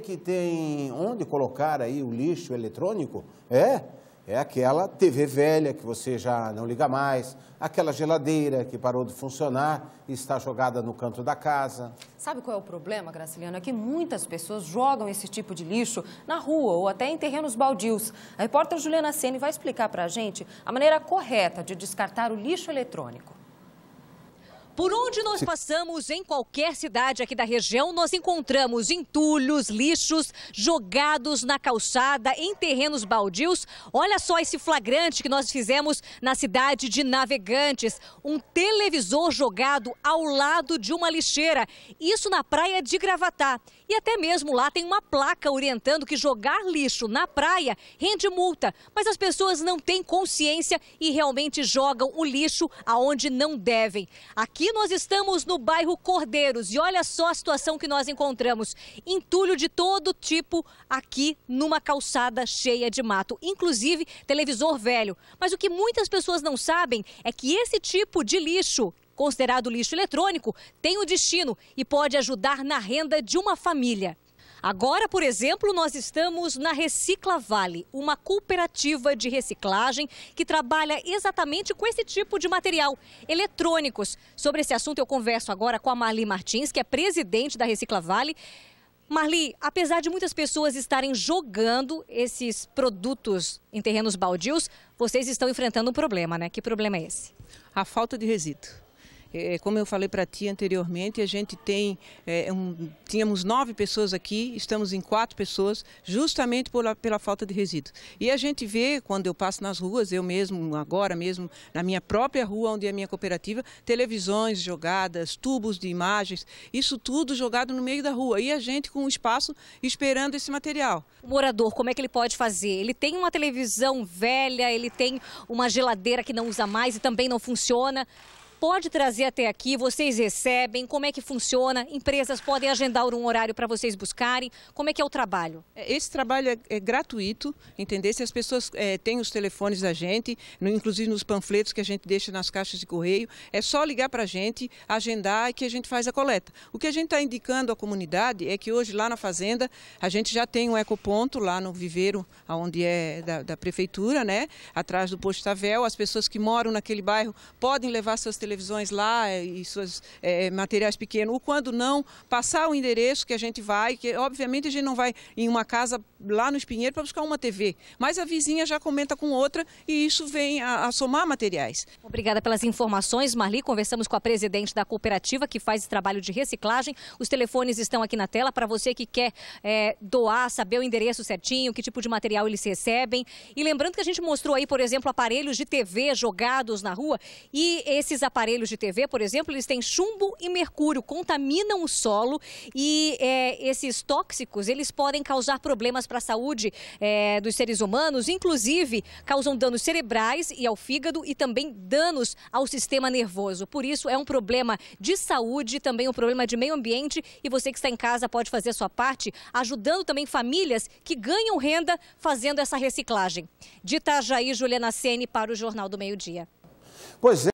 que tem onde colocar aí o lixo eletrônico é é aquela TV velha que você já não liga mais, aquela geladeira que parou de funcionar e está jogada no canto da casa. Sabe qual é o problema, Graciliano? É que muitas pessoas jogam esse tipo de lixo na rua ou até em terrenos baldios. A repórter Juliana Sene vai explicar para a gente a maneira correta de descartar o lixo eletrônico. Por onde nós passamos, em qualquer cidade aqui da região, nós encontramos entulhos, lixos jogados na calçada, em terrenos baldios. Olha só esse flagrante que nós fizemos na cidade de Navegantes. Um televisor jogado ao lado de uma lixeira. Isso na praia de Gravatá. E até mesmo lá tem uma placa orientando que jogar lixo na praia rende multa. Mas as pessoas não têm consciência e realmente jogam o lixo aonde não devem. Aqui nós estamos no bairro Cordeiros e olha só a situação que nós encontramos. Entulho de todo tipo aqui numa calçada cheia de mato, inclusive televisor velho. Mas o que muitas pessoas não sabem é que esse tipo de lixo considerado lixo eletrônico, tem o destino e pode ajudar na renda de uma família. Agora, por exemplo, nós estamos na Recicla Vale, uma cooperativa de reciclagem que trabalha exatamente com esse tipo de material, eletrônicos. Sobre esse assunto eu converso agora com a Marli Martins, que é presidente da Recicla Vale. Marli, apesar de muitas pessoas estarem jogando esses produtos em terrenos baldios, vocês estão enfrentando um problema, né? Que problema é esse? A falta de resíduo. É, é, como eu falei para ti anteriormente, a gente tem, é, um, tínhamos nove pessoas aqui, estamos em quatro pessoas, justamente pela falta de resíduos. E a gente vê, quando eu passo nas ruas, eu mesmo, agora mesmo, na minha própria rua, onde é a minha cooperativa, televisões jogadas, tubos de imagens, isso tudo jogado no meio da rua. E a gente com o espaço esperando esse material. O morador, como é que ele pode fazer? Ele tem uma televisão velha, ele tem uma geladeira que não usa mais e também não funciona pode trazer até aqui, vocês recebem, como é que funciona? Empresas podem agendar um horário para vocês buscarem, como é que é o trabalho? É, esse trabalho é, é gratuito, entender se as pessoas é, têm os telefones da gente, no, inclusive nos panfletos que a gente deixa nas caixas de correio, é só ligar para a gente, agendar e que a gente faz a coleta. O que a gente está indicando à comunidade é que hoje lá na fazenda a gente já tem um ecoponto lá no viveiro, onde é da, da prefeitura, né? Atrás do posto Tavel, as pessoas que moram naquele bairro podem levar seus telefones televisões lá é, e seus é, materiais pequenos, ou quando não, passar o endereço que a gente vai, que obviamente a gente não vai em uma casa lá no Espinheiro para buscar uma TV, mas a vizinha já comenta com outra e isso vem a, a somar materiais. Obrigada pelas informações, Marli. Conversamos com a presidente da cooperativa que faz trabalho de reciclagem. Os telefones estão aqui na tela para você que quer é, doar, saber o endereço certinho, que tipo de material eles recebem. E lembrando que a gente mostrou aí, por exemplo, aparelhos de TV jogados na rua e esses aparelhos aparelhos de TV, por exemplo, eles têm chumbo e mercúrio, contaminam o solo e é, esses tóxicos, eles podem causar problemas para a saúde é, dos seres humanos, inclusive causam danos cerebrais e ao fígado e também danos ao sistema nervoso. Por isso, é um problema de saúde, também um problema de meio ambiente e você que está em casa pode fazer a sua parte, ajudando também famílias que ganham renda fazendo essa reciclagem. De Itajaí, Juliana Sene para o Jornal do Meio Dia. Pois é.